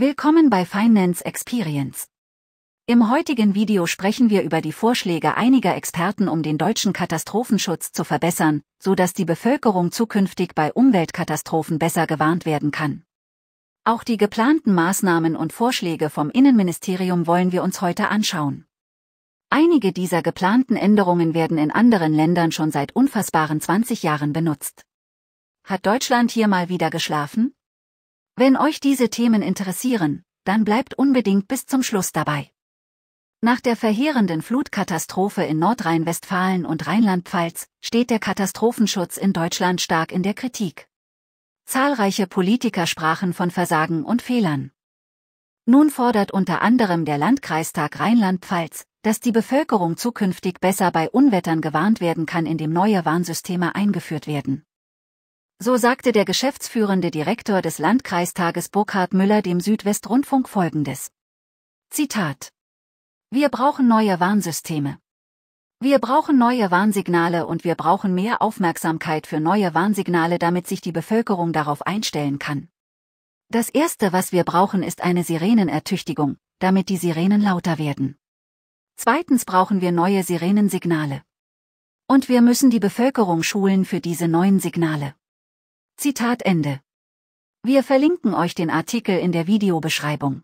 Willkommen bei Finance Experience. Im heutigen Video sprechen wir über die Vorschläge einiger Experten, um den deutschen Katastrophenschutz zu verbessern, so dass die Bevölkerung zukünftig bei Umweltkatastrophen besser gewarnt werden kann. Auch die geplanten Maßnahmen und Vorschläge vom Innenministerium wollen wir uns heute anschauen. Einige dieser geplanten Änderungen werden in anderen Ländern schon seit unfassbaren 20 Jahren benutzt. Hat Deutschland hier mal wieder geschlafen? Wenn euch diese Themen interessieren, dann bleibt unbedingt bis zum Schluss dabei. Nach der verheerenden Flutkatastrophe in Nordrhein-Westfalen und Rheinland-Pfalz steht der Katastrophenschutz in Deutschland stark in der Kritik. Zahlreiche Politiker sprachen von Versagen und Fehlern. Nun fordert unter anderem der Landkreistag Rheinland-Pfalz, dass die Bevölkerung zukünftig besser bei Unwettern gewarnt werden kann, indem neue Warnsysteme eingeführt werden. So sagte der geschäftsführende Direktor des Landkreistages Burkhard Müller dem Südwestrundfunk folgendes. Zitat. Wir brauchen neue Warnsysteme. Wir brauchen neue Warnsignale und wir brauchen mehr Aufmerksamkeit für neue Warnsignale, damit sich die Bevölkerung darauf einstellen kann. Das Erste, was wir brauchen, ist eine Sirenenertüchtigung, damit die Sirenen lauter werden. Zweitens brauchen wir neue Sirenensignale. Und wir müssen die Bevölkerung schulen für diese neuen Signale. Zitat Ende. Wir verlinken euch den Artikel in der Videobeschreibung.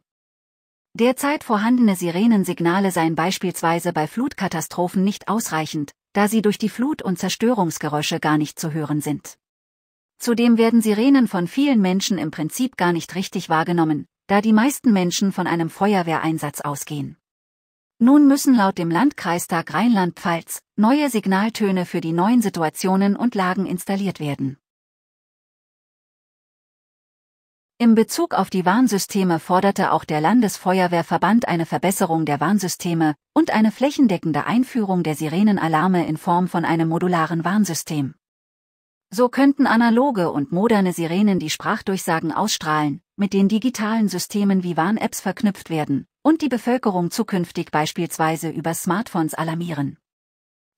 Derzeit vorhandene Sirenensignale seien beispielsweise bei Flutkatastrophen nicht ausreichend, da sie durch die Flut- und Zerstörungsgeräusche gar nicht zu hören sind. Zudem werden Sirenen von vielen Menschen im Prinzip gar nicht richtig wahrgenommen, da die meisten Menschen von einem Feuerwehreinsatz ausgehen. Nun müssen laut dem Landkreistag Rheinland-Pfalz neue Signaltöne für die neuen Situationen und Lagen installiert werden. Im Bezug auf die Warnsysteme forderte auch der Landesfeuerwehrverband eine Verbesserung der Warnsysteme und eine flächendeckende Einführung der Sirenenalarme in Form von einem modularen Warnsystem. So könnten analoge und moderne Sirenen die Sprachdurchsagen ausstrahlen, mit den digitalen Systemen wie Warn-Apps verknüpft werden und die Bevölkerung zukünftig beispielsweise über Smartphones alarmieren.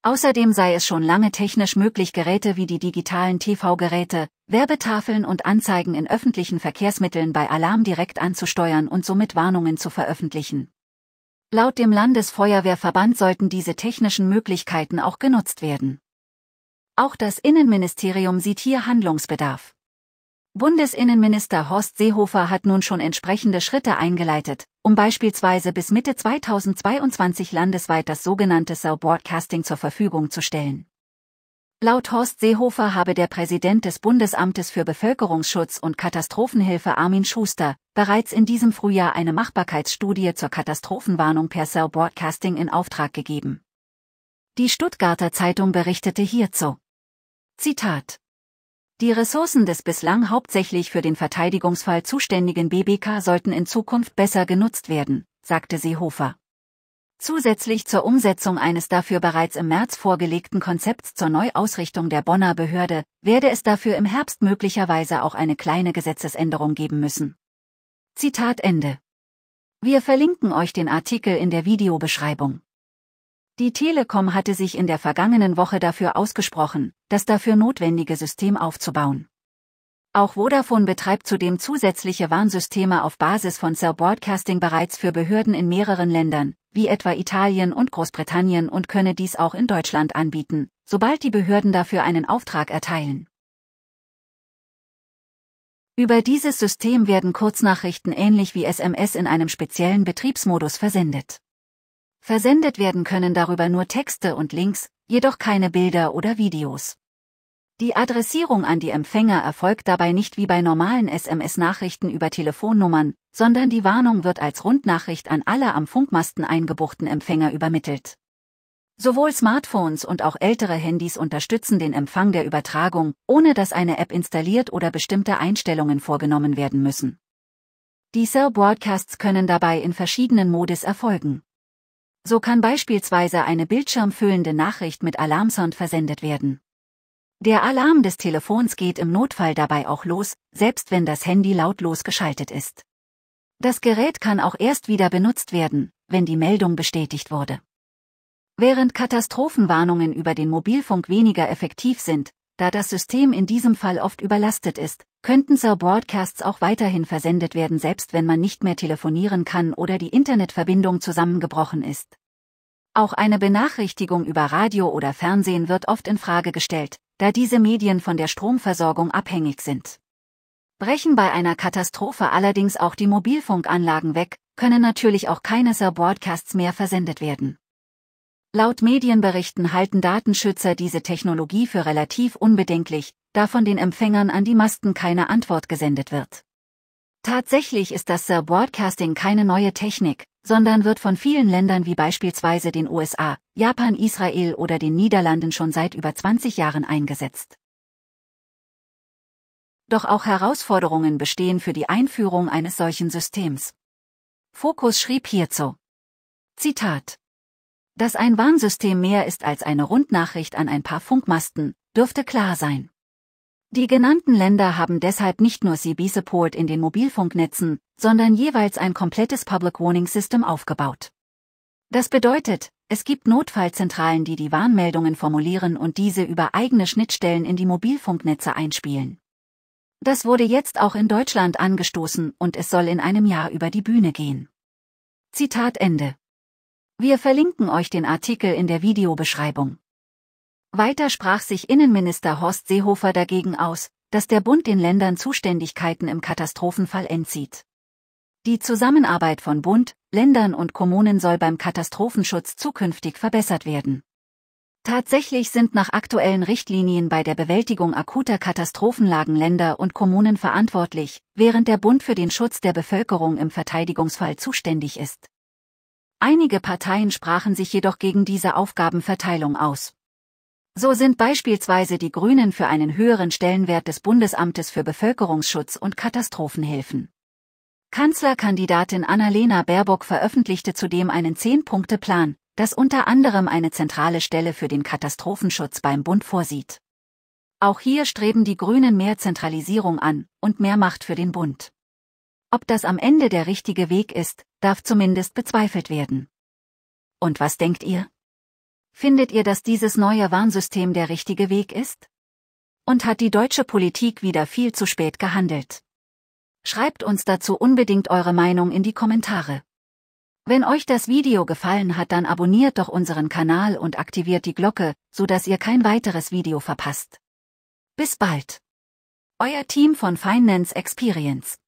Außerdem sei es schon lange technisch möglich, Geräte wie die digitalen TV-Geräte, Werbetafeln und Anzeigen in öffentlichen Verkehrsmitteln bei Alarm direkt anzusteuern und somit Warnungen zu veröffentlichen. Laut dem Landesfeuerwehrverband sollten diese technischen Möglichkeiten auch genutzt werden. Auch das Innenministerium sieht hier Handlungsbedarf. Bundesinnenminister Horst Seehofer hat nun schon entsprechende Schritte eingeleitet, um beispielsweise bis Mitte 2022 landesweit das sogenannte Sau-Broadcasting zur Verfügung zu stellen. Laut Horst Seehofer habe der Präsident des Bundesamtes für Bevölkerungsschutz und Katastrophenhilfe Armin Schuster bereits in diesem Frühjahr eine Machbarkeitsstudie zur Katastrophenwarnung per Cell Broadcasting in Auftrag gegeben. Die Stuttgarter Zeitung berichtete hierzu. Zitat die Ressourcen des bislang hauptsächlich für den Verteidigungsfall zuständigen BBK sollten in Zukunft besser genutzt werden, sagte Seehofer. Zusätzlich zur Umsetzung eines dafür bereits im März vorgelegten Konzepts zur Neuausrichtung der Bonner Behörde, werde es dafür im Herbst möglicherweise auch eine kleine Gesetzesänderung geben müssen. Zitat Ende. Wir verlinken euch den Artikel in der Videobeschreibung. Die Telekom hatte sich in der vergangenen Woche dafür ausgesprochen, das dafür notwendige System aufzubauen. Auch Vodafone betreibt zudem zusätzliche Warnsysteme auf Basis von Cell Broadcasting bereits für Behörden in mehreren Ländern, wie etwa Italien und Großbritannien und könne dies auch in Deutschland anbieten, sobald die Behörden dafür einen Auftrag erteilen. Über dieses System werden Kurznachrichten ähnlich wie SMS in einem speziellen Betriebsmodus versendet. Versendet werden können darüber nur Texte und Links, jedoch keine Bilder oder Videos. Die Adressierung an die Empfänger erfolgt dabei nicht wie bei normalen SMS-Nachrichten über Telefonnummern, sondern die Warnung wird als Rundnachricht an alle am Funkmasten eingebuchten Empfänger übermittelt. Sowohl Smartphones und auch ältere Handys unterstützen den Empfang der Übertragung, ohne dass eine App installiert oder bestimmte Einstellungen vorgenommen werden müssen. Die Cell-Broadcasts können dabei in verschiedenen Modis erfolgen. So kann beispielsweise eine bildschirmfüllende Nachricht mit Alarmsound versendet werden. Der Alarm des Telefons geht im Notfall dabei auch los, selbst wenn das Handy lautlos geschaltet ist. Das Gerät kann auch erst wieder benutzt werden, wenn die Meldung bestätigt wurde. Während Katastrophenwarnungen über den Mobilfunk weniger effektiv sind, da das System in diesem Fall oft überlastet ist, könnten Sir Broadcasts auch weiterhin versendet werden, selbst wenn man nicht mehr telefonieren kann oder die Internetverbindung zusammengebrochen ist. Auch eine Benachrichtigung über Radio oder Fernsehen wird oft in Frage gestellt, da diese Medien von der Stromversorgung abhängig sind. Brechen bei einer Katastrophe allerdings auch die Mobilfunkanlagen weg, können natürlich auch keineser Broadcasts mehr versendet werden. Laut Medienberichten halten Datenschützer diese Technologie für relativ unbedenklich, da von den Empfängern an die Masten keine Antwort gesendet wird. Tatsächlich ist das Sir Broadcasting keine neue Technik, sondern wird von vielen Ländern wie beispielsweise den USA, Japan, Israel oder den Niederlanden schon seit über 20 Jahren eingesetzt. Doch auch Herausforderungen bestehen für die Einführung eines solchen Systems. Fokus schrieb hierzu. Zitat. Dass ein Warnsystem mehr ist als eine Rundnachricht an ein paar Funkmasten, dürfte klar sein. Die genannten Länder haben deshalb nicht nur CB-Support in den Mobilfunknetzen, sondern jeweils ein komplettes Public Warning System aufgebaut. Das bedeutet, es gibt Notfallzentralen, die die Warnmeldungen formulieren und diese über eigene Schnittstellen in die Mobilfunknetze einspielen. Das wurde jetzt auch in Deutschland angestoßen und es soll in einem Jahr über die Bühne gehen. Zitat Ende. Wir verlinken euch den Artikel in der Videobeschreibung. Weiter sprach sich Innenminister Horst Seehofer dagegen aus, dass der Bund den Ländern Zuständigkeiten im Katastrophenfall entzieht. Die Zusammenarbeit von Bund, Ländern und Kommunen soll beim Katastrophenschutz zukünftig verbessert werden. Tatsächlich sind nach aktuellen Richtlinien bei der Bewältigung akuter Katastrophenlagen Länder und Kommunen verantwortlich, während der Bund für den Schutz der Bevölkerung im Verteidigungsfall zuständig ist. Einige Parteien sprachen sich jedoch gegen diese Aufgabenverteilung aus. So sind beispielsweise die Grünen für einen höheren Stellenwert des Bundesamtes für Bevölkerungsschutz und Katastrophenhilfen. Kanzlerkandidatin Annalena Baerbock veröffentlichte zudem einen Zehn-Punkte-Plan, das unter anderem eine zentrale Stelle für den Katastrophenschutz beim Bund vorsieht. Auch hier streben die Grünen mehr Zentralisierung an und mehr Macht für den Bund. Ob das am Ende der richtige Weg ist, darf zumindest bezweifelt werden. Und was denkt ihr? Findet ihr, dass dieses neue Warnsystem der richtige Weg ist? Und hat die deutsche Politik wieder viel zu spät gehandelt? Schreibt uns dazu unbedingt eure Meinung in die Kommentare. Wenn euch das Video gefallen hat, dann abonniert doch unseren Kanal und aktiviert die Glocke, so dass ihr kein weiteres Video verpasst. Bis bald. Euer Team von Finance Experience.